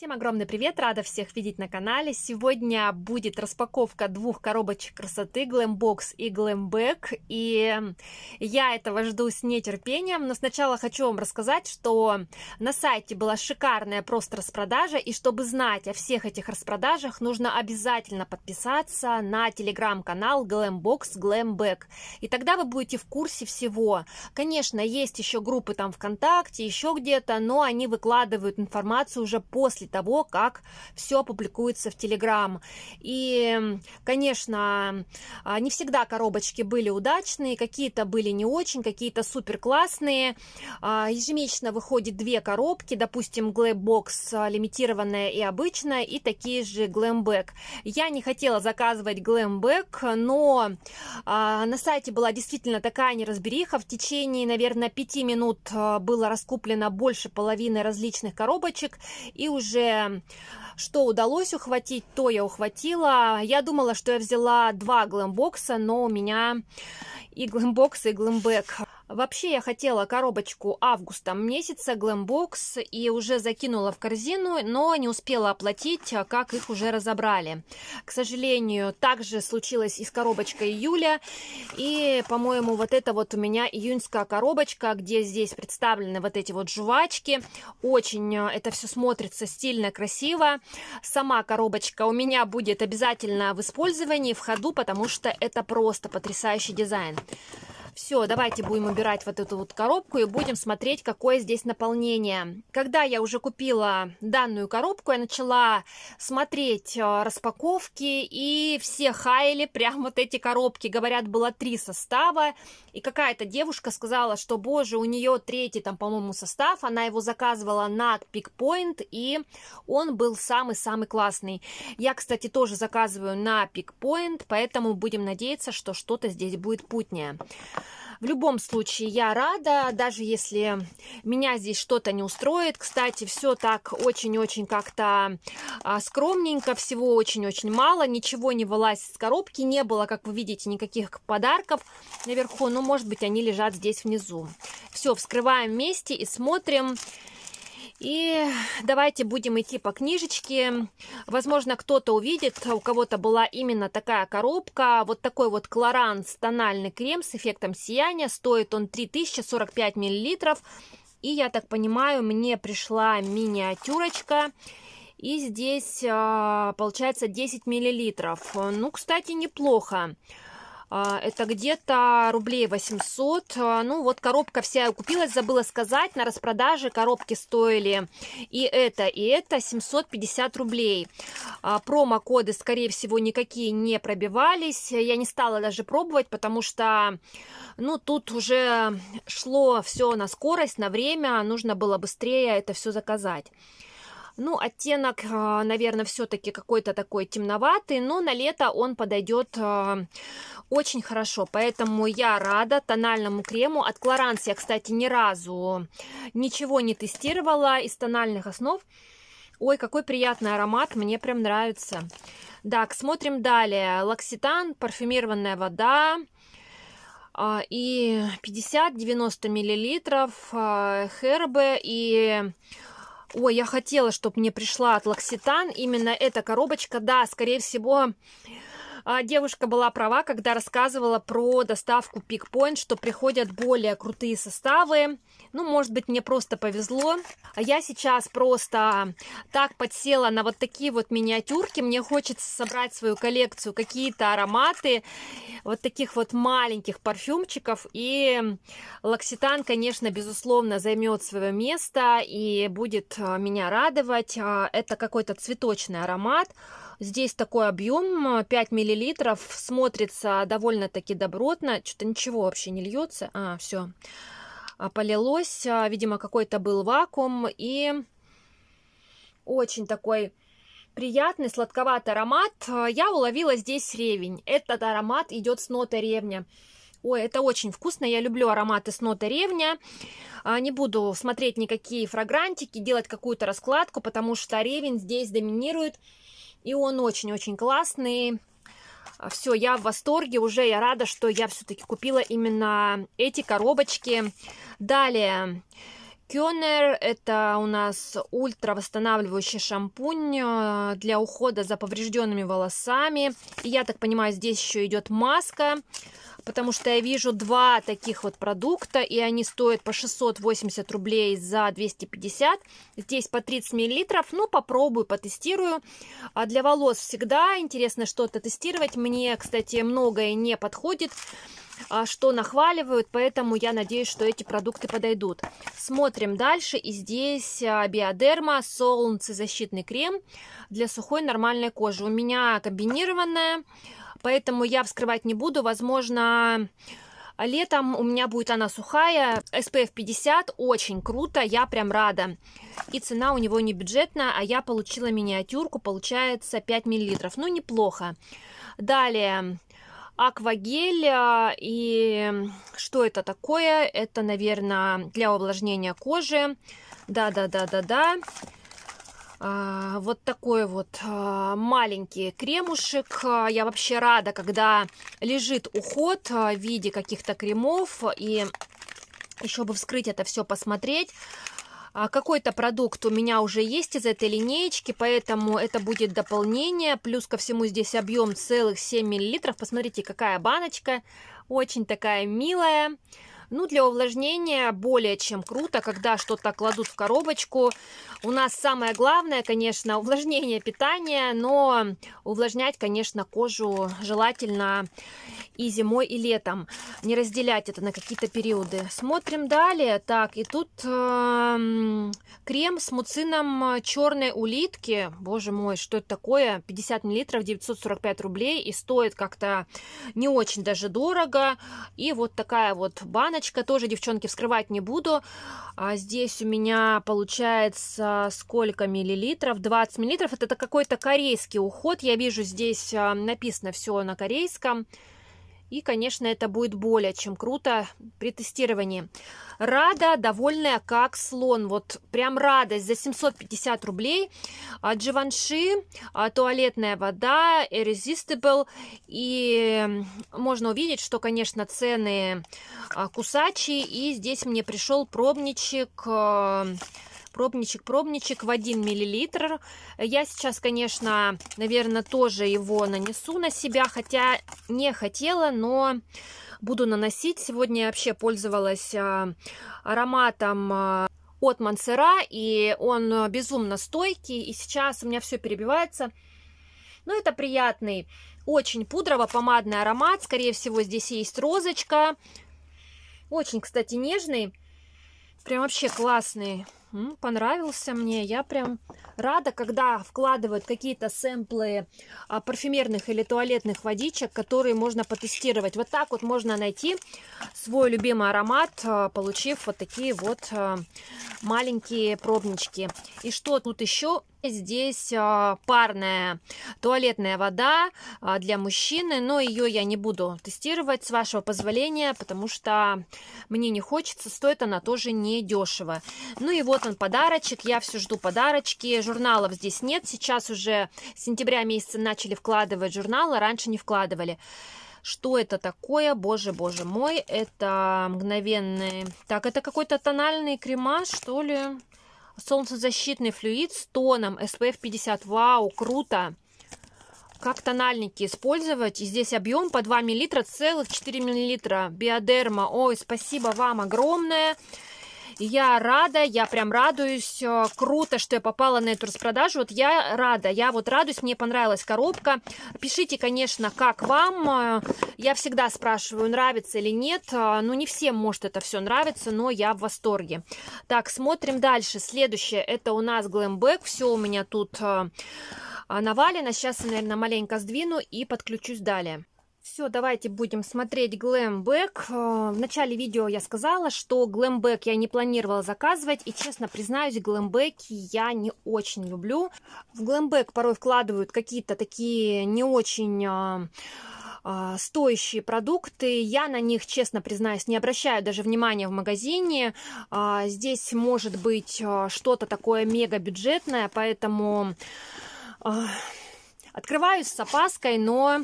Всем огромный привет, рада всех видеть на канале. Сегодня будет распаковка двух коробочек красоты Glambox и Glambag, И я этого жду с нетерпением, но сначала хочу вам рассказать, что на сайте была шикарная просто распродажа. И чтобы знать о всех этих распродажах, нужно обязательно подписаться на телеграм-канал Glambox Glambag, И тогда вы будете в курсе всего. Конечно, есть еще группы там ВКонтакте, еще где-то, но они выкладывают информацию уже после того, как все публикуется в Телеграм. И, конечно, а, не всегда коробочки были удачные, какие-то были не очень, какие-то супер классные. А, ежемесячно выходит две коробки, допустим, Glambox а, лимитированная и обычная, и такие же Glamback. Я не хотела заказывать Glamback, но на сайте была действительно такая неразбериха. В течение, наверное, пяти минут было раскуплено больше половины различных коробочек, и уже же что удалось ухватить, то я ухватила. Я думала, что я взяла два глэмбокса, но у меня и глэмбокс, и глэмбэк. Вообще я хотела коробочку августа месяца Glambox и уже закинула в корзину, но не успела оплатить, а как их уже разобрали. К сожалению, также случилось и с коробочкой июля. И, по-моему, вот это вот у меня июньская коробочка, где здесь представлены вот эти вот жвачки. Очень э, это все смотрится стильно, красиво. Сама коробочка у меня будет обязательно в использовании, в ходу, потому что это просто потрясающий дизайн. Все, давайте будем убирать вот эту вот коробку и будем смотреть, какое здесь наполнение. Когда я уже купила данную коробку, я начала смотреть э, распаковки и все хаяли прям вот эти коробки. Говорят, было три состава, и какая-то девушка сказала, что, боже, у нее третий там, по-моему, состав, она его заказывала на Пикпоинт, и он был самый-самый классный. Я, кстати, тоже заказываю на Пикпоинт, поэтому будем надеяться, что что-то здесь будет путнее. В любом случае, я рада, даже если меня здесь что-то не устроит. Кстати, все так очень-очень как-то а, скромненько, всего очень-очень мало, ничего не вылазит из коробки, не было, как вы видите, никаких подарков наверху, но, может быть, они лежат здесь внизу. Все, вскрываем вместе и смотрим. И давайте будем идти по книжечке. Возможно, кто-то увидит, у кого-то была именно такая коробка. Вот такой вот Клоранс тональный крем с эффектом сияния. Стоит он 3045 миллилитров. И я так понимаю, мне пришла миниатюрочка. И здесь а, получается 10 миллилитров. Ну, кстати, неплохо. Неплохо. А, это где-то рублей 800. А, ну, вот коробка вся купилась, забыла сказать. На распродаже коробки стоили и это, и это 750 рублей. А, промокоды, скорее всего, никакие не пробивались. Я не стала даже пробовать, потому что, ну, тут уже шло все на скорость, на время. Нужно было быстрее это все заказать. Ну, оттенок, наверное, все-таки какой-то такой темноватый, но на лето он подойдет очень хорошо, поэтому я рада тональному крему. От Клоранс я, кстати, ни разу ничего не тестировала из тональных основ. Ой, какой приятный аромат, мне прям нравится. Так, смотрим далее. Лакситан, парфюмированная вода. А, и 50-90 миллилитров а, хербы и Ой, я хотела, чтобы мне пришла от Лакситан именно эта коробочка. Да, скорее всего, а, девушка была права, когда рассказывала про доставку Пикпоинт, что приходят более крутые составы. Ну, может быть, мне просто повезло. А я сейчас просто так подсела на вот такие вот миниатюрки. Мне хочется собрать в свою коллекцию какие-то ароматы вот таких вот маленьких парфюмчиков. И лакситан, конечно, безусловно, займет свое место и будет а, меня радовать. А, это какой-то цветочный аромат. Здесь такой объем, 5 э, миллилитров, смотрится довольно-таки добротно. Что-то ничего вообще не льется. А, все. А, полилось, а, видимо, какой-то был вакуум и очень такой приятный сладковатый аромат. Э, я уловила здесь ревень. Этот аромат идет с ноты ревня. Ой, это очень вкусно, я люблю ароматы с ноты ревня. А, не буду смотреть никакие фрагрантики, делать какую-то раскладку, потому что ревень здесь доминирует. И он очень-очень классный. Все, я в восторге, уже я рада, что я все-таки купила именно эти коробочки. Далее, Кёнер, это у нас ультра шампунь э, для ухода за поврежденными волосами. И я так понимаю, здесь еще идет маска потому что я вижу два таких вот продукта, и они стоят по 680 рублей за 250. Здесь по 30 миллилитров. Ну, попробую, потестирую. А для волос всегда интересно что-то тестировать. Мне, кстати, многое не подходит а, что нахваливают, поэтому я надеюсь, что эти продукты подойдут. Смотрим дальше, и здесь а, биодерма, солнцезащитный крем для сухой нормальной кожи. У меня комбинированная, поэтому я вскрывать не буду. Возможно, летом у меня будет она сухая. SPF 50, очень круто, я прям рада. И цена у него не бюджетная, а я получила миниатюрку, получается 5 мл. Ну, неплохо. Далее, аквагель э, и что это такое? Это, наверное, для увлажнения кожи. Да-да-да-да-да. А, вот такой вот а, маленький кремушек. А, я вообще рада, когда лежит уход в виде каких-то кремов. И еще бы вскрыть это все, посмотреть. Какой-то продукт у меня уже есть из этой линеечки, поэтому это будет дополнение. Плюс ко всему здесь объем целых 7 мл. Посмотрите, какая баночка. Очень такая милая. Ну, для увлажнения более чем круто, когда что-то кладут в коробочку. У нас самое главное, конечно, увлажнение питания, но увлажнять, конечно, кожу желательно и зимой, и летом. Не разделять это на какие-то периоды. Смотрим далее. Так, и тут э, крем с муцином черной улитки. Боже мой, что это такое? 50 мл, 945 рублей. И стоит как-то не очень даже дорого. И вот такая вот баночка ботиночка. Тоже, девчонки, вскрывать не буду. А здесь у меня получается сколько миллилитров? 20 миллилитров. Это какой-то корейский уход. Я вижу здесь а, написано все на корейском. И, конечно, это будет более чем круто при тестировании. Рада, довольная как слон. Вот прям радость за 750 рублей. А, дживанши, а, туалетная вода, Irresistible. И можно увидеть, что, конечно, цены а, кусачи. И здесь мне пришел пробничек пробничек, пробничек в 1 миллилитр. Я сейчас, конечно, наверное, тоже его нанесу на себя, хотя не хотела, но буду наносить. Сегодня я вообще пользовалась а, ароматом а, от Мансера, и он безумно стойкий, и сейчас у меня все перебивается. Но ну, это приятный, очень пудрово-помадный аромат, скорее всего, здесь есть розочка. Очень, кстати, нежный, прям вообще классный понравился мне. Я прям рада, когда вкладывают какие-то сэмплы а, парфюмерных или туалетных водичек, которые можно потестировать. Вот так вот можно найти свой любимый аромат, а, получив вот такие вот а, маленькие пробнички. И что тут еще Здесь э, парная туалетная вода э, для мужчины, но ее я не буду тестировать, с вашего позволения, потому что мне не хочется, стоит она тоже не дешево. Ну и вот он подарочек, я все жду подарочки, журналов здесь нет, сейчас уже с сентября месяца начали вкладывать журналы, а раньше не вкладывали. Что это такое? Боже, боже мой, это мгновенный... Так, это какой-то тональный кремаж, что ли? солнцезащитный флюид с тоном SPF 50. Вау, круто! Как тональники использовать? И здесь объем по 2 мл, целых 4 мл. Биодерма. Ой, спасибо вам огромное. Я рада, я прям радуюсь. Э, круто, что я попала на эту распродажу. Вот я рада, я вот радуюсь, мне понравилась коробка. Пишите, конечно, как вам. Э, я всегда спрашиваю, нравится или нет. Э, ну, не всем может это все нравится, но я в восторге. Так, смотрим дальше. Следующее, это у нас Глэмбэк. Все у меня тут навалено. Сейчас я, наверное, маленько сдвину и подключусь далее. Все, давайте будем смотреть глэмбэк. В начале видео я сказала, что глэмбэк я не планировала заказывать, и честно признаюсь, глэмбэки я не очень люблю. В глэмбэк порой вкладывают какие-то такие не очень а, а, стоящие продукты. Я на них, честно признаюсь, не обращаю даже внимания в магазине. А, здесь может быть что-то такое мега бюджетное, поэтому Открываюсь с опаской, но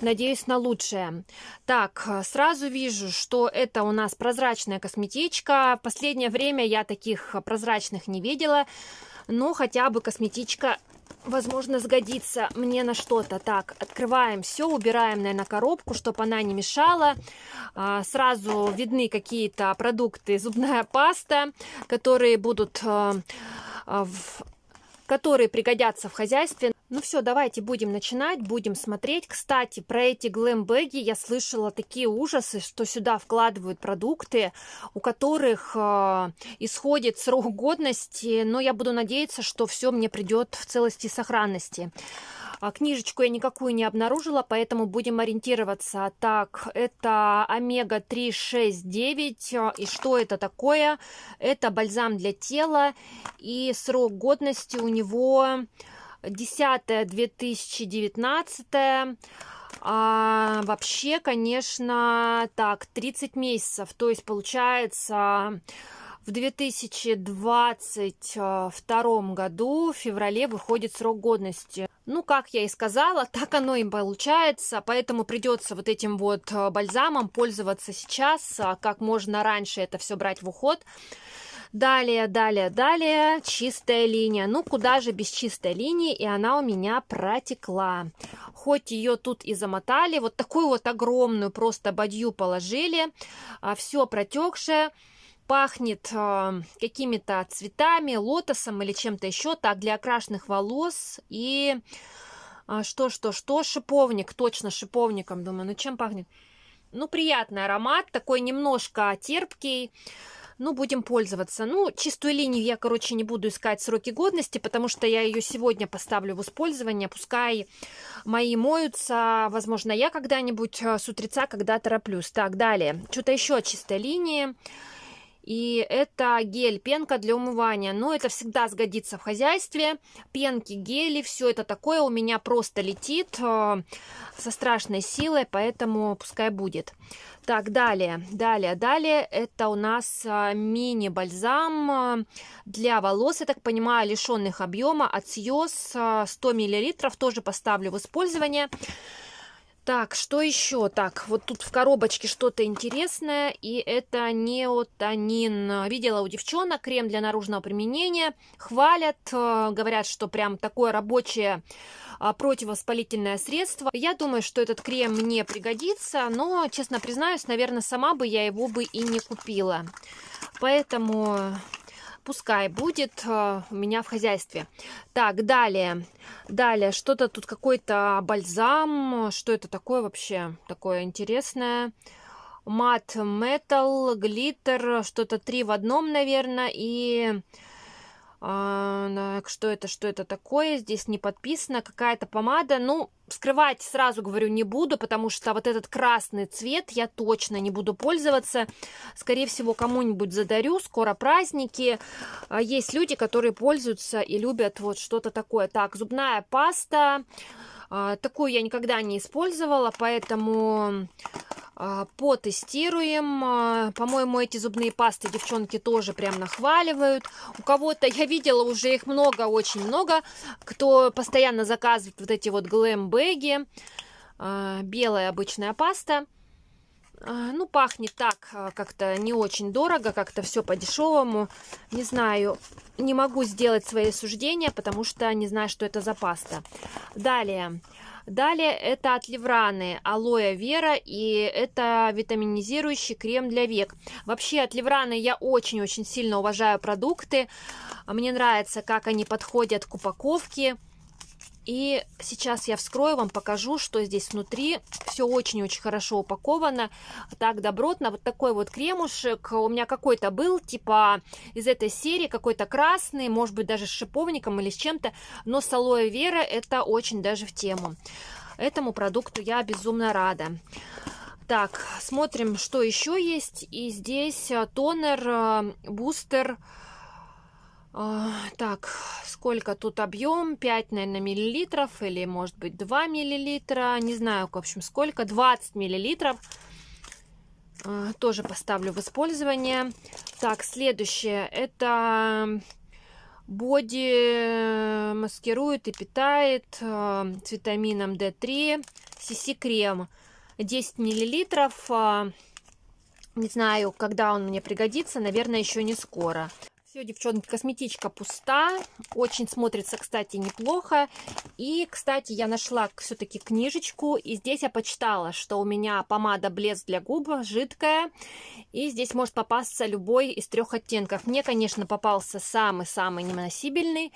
надеюсь на лучшее. Так, сразу вижу, что это у нас прозрачная косметичка. В последнее время я таких прозрачных не видела, но хотя бы косметичка возможно, сгодится мне на что-то. Так, открываем все, убираем, наверное, коробку, чтобы она не мешала. А, сразу видны какие-то продукты, зубная паста, которые будут, а, в, которые пригодятся в хозяйстве. Ну все, давайте будем начинать, будем смотреть. Кстати, про эти глэмбэги я слышала такие ужасы, что сюда вкладывают продукты, у которых э, исходит срок годности, но я буду надеяться, что все мне придет в целости и сохранности. А книжечку я никакую не обнаружила, поэтому будем ориентироваться. Так, это омега-3,6,9. И что это такое? Это бальзам для тела. И срок годности у него 10 2019 а, вообще конечно так 30 месяцев то есть получается в 2022 году в феврале выходит срок годности. Ну, как я и сказала, так оно и получается, поэтому придется вот этим вот э, бальзамом пользоваться сейчас, а как можно раньше это все брать в уход. Далее, далее, далее, чистая линия. Ну, куда же без чистой линии, и она у меня протекла. Хоть ее тут и замотали, вот такую вот огромную просто бадью положили, а все протекшее пахнет э, какими-то цветами, лотосом или чем-то еще, так, для окрашенных волос и э, что, что, что, шиповник, точно шиповником, думаю, ну чем пахнет? Ну, приятный аромат, такой немножко терпкий, ну, будем пользоваться. Ну, чистую линию я, короче, не буду искать сроки годности, потому что я ее сегодня поставлю в использование. Пускай мои моются. Возможно, я когда-нибудь э, с утреца, когда тороплюсь. Так, далее. Что-то еще от чистой линии. И это гель, пенка для умывания. Но это всегда сгодится в хозяйстве. Пенки, гели, все это такое у меня просто летит э, со страшной силой, поэтому пускай будет. Так, далее, далее, далее. Это у нас а, мини-бальзам а, для волос, я так понимаю, лишенных объема от Сьюз 100 мл. Тоже поставлю в использование. Так, что еще? Так, вот тут в коробочке что-то интересное, и это неотанин. Видела у девчонок крем для наружного применения, хвалят, э, говорят, что прям такое рабочее а, противовоспалительное средство. Я думаю, что этот крем мне пригодится, но, честно признаюсь, наверное, сама бы я его бы и не купила. Поэтому пускай будет э, у меня в хозяйстве. Так, далее. Далее, что-то тут какой-то бальзам. Что это такое вообще? Такое интересное. Мат, метал, глиттер, что-то три в одном, наверное, и а, что это, что это такое, здесь не подписано, какая-то помада. Ну, скрывать сразу говорю не буду, потому что вот этот красный цвет я точно не буду пользоваться. Скорее всего, кому-нибудь задарю, скоро праздники. А, есть люди, которые пользуются и любят вот что-то такое. Так, зубная паста. А, такую я никогда не использовала, поэтому а, потестируем. А, по-моему, эти зубные пасты девчонки тоже прям нахваливают. У кого-то, я видела уже их много, очень много, кто постоянно заказывает вот эти вот глэм-бэги. А, белая обычная паста. Ну, пахнет так, как-то не очень дорого, как-то все по-дешевому. Не знаю, не могу сделать свои суждения, потому что не знаю, что это за паста. Далее. Далее. Далее это от Левраны, алоэ вера, и это витаминизирующий крем для век. Вообще от Левраны я очень-очень сильно уважаю продукты. Мне нравится, как они подходят к упаковке. И сейчас я вскрою вам, покажу, что здесь внутри. Все очень-очень хорошо упаковано, так добротно. Вот такой вот кремушек у меня какой-то был, типа из этой серии, какой-то красный, может быть даже с шиповником или с чем-то. Но с алоэ вера это очень даже в тему. Этому продукту я безумно рада. Так, смотрим, что еще есть. И здесь э, тонер, э, бустер, бустер а, так, сколько тут объем? 5, наверное, миллилитров или, может быть, 2 миллилитра. Не знаю, в общем, сколько. 20 миллилитров. А, тоже поставлю в использование. Так, следующее. Это боди э, маскирует и питает э, с витамином D3 CC-крем. 10 миллилитров. А, не знаю, когда он мне пригодится. Наверное, еще не скоро. Все, девчонки, косметичка пуста. Очень смотрится, кстати, неплохо. И, кстати, я нашла все-таки книжечку. И здесь я почитала, что у меня помада блеск для губ, жидкая. И здесь может попасться любой из трех оттенков. Мне, конечно, попался самый-самый неносибельный.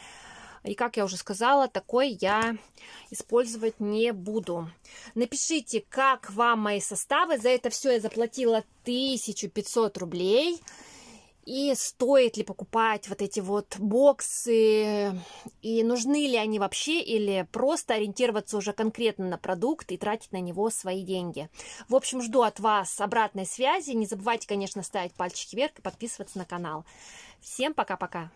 И, как я уже сказала, такой я использовать не буду. Напишите, как вам мои составы. За это все я заплатила 1500 рублей. И стоит ли покупать вот эти вот боксы, и нужны ли они вообще, или просто ориентироваться уже конкретно на продукт и тратить на него свои деньги. В общем, жду от вас обратной связи. Не забывайте, конечно, ставить пальчики вверх и подписываться на канал. Всем пока-пока!